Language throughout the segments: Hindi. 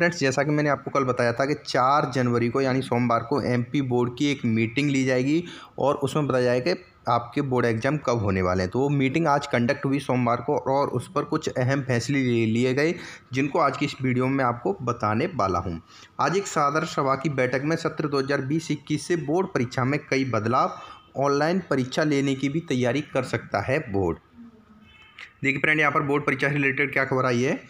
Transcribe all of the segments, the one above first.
फ्रेंड्स जैसा कि मैंने आपको कल बताया था कि चार जनवरी को यानी सोमवार को एमपी बोर्ड की एक मीटिंग ली जाएगी और उसमें बताया जाएगा कि आपके बोर्ड एग्जाम कब होने वाले हैं तो वो मीटिंग आज कंडक्ट हुई सोमवार को और उस पर कुछ अहम फैसले लिए गए जिनको आज की इस वीडियो में आपको बताने वाला हूँ आज एक साधारण सभा की बैठक में सत्र बीस इक्कीस से बोर्ड परीक्षा में कई बदलाव ऑनलाइन परीक्षा लेने की भी तैयारी कर सकता है बोर्ड देखिए फ्रेंड यहाँ पर बोर्ड परीक्षा से रिलेटेड क्या खबर आई है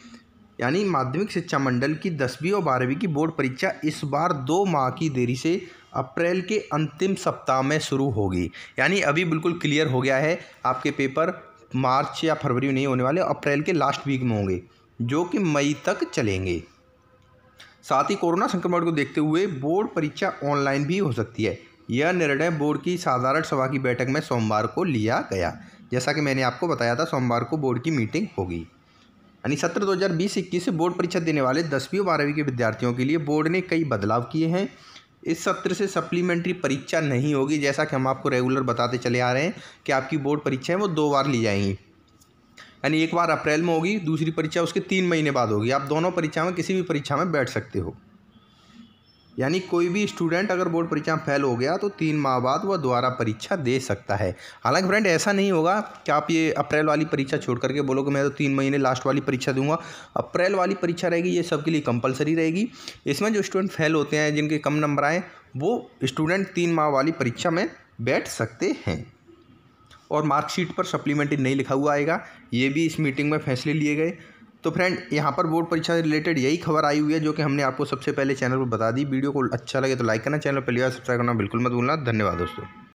यानी माध्यमिक शिक्षा मंडल की दसवीं और बारहवीं की बोर्ड परीक्षा इस बार दो माह की देरी से अप्रैल के अंतिम सप्ताह में शुरू होगी यानी अभी बिल्कुल क्लियर हो गया है आपके पेपर मार्च या फरवरी में नहीं होने वाले अप्रैल के लास्ट वीक में होंगे जो कि मई तक चलेंगे साथ ही कोरोना संक्रमण को देखते हुए बोर्ड परीक्षा ऑनलाइन भी हो सकती है यह निर्णय बोर्ड की साधारण सभा की बैठक में सोमवार को लिया गया जैसा कि मैंने आपको बताया था सोमवार को बोर्ड की मीटिंग होगी यानी सत्र 2020-21 से बोर्ड परीक्षा देने वाले दसवीं और बारहवीं के विद्यार्थियों के लिए बोर्ड ने कई बदलाव किए हैं इस सत्र से सप्लीमेंट्री परीक्षा नहीं होगी जैसा कि हम आपको रेगुलर बताते चले आ रहे हैं कि आपकी बोर्ड परीक्षाएं वो दो बार ली जाएंगी यानी एक बार अप्रैल में होगी दूसरी परीक्षा उसके तीन महीने बाद होगी आप दोनों परीक्षा में किसी भी परीक्षा में बैठ सकते हो यानी कोई भी स्टूडेंट अगर बोर्ड परीक्षा में फेल हो गया तो तीन माह बाद वह दोबारा परीक्षा दे सकता है हालांकि फ्रेंड ऐसा नहीं होगा कि आप ये अप्रैल वाली परीक्षा छोड़ करके बोलोगे मैं तो तीन महीने लास्ट वाली परीक्षा दूंगा अप्रैल वाली परीक्षा रहेगी ये सबके लिए कंपलसरी रहेगी इसमें जो स्टूडेंट फेल होते हैं जिनके कम नंबर आए वो स्टूडेंट तीन माह वाली परीक्षा में बैठ सकते हैं और मार्कशीट पर सप्लीमेंट्री नहीं लिखा हुआ आएगा ये भी इस मीटिंग में फैसले लिए गए तो फ्रेंड यहाँ पर बोर्ड परीक्षा से रिलेटेड यही खबर आई हुई है जो कि हमने आपको सबसे पहले चैनल पर बता दी वीडियो को अच्छा लगे तो लाइक करना चैनल पर लिया सब्सक्राइब करना बिल्कुल मत भूलना धन्यवाद दोस्तों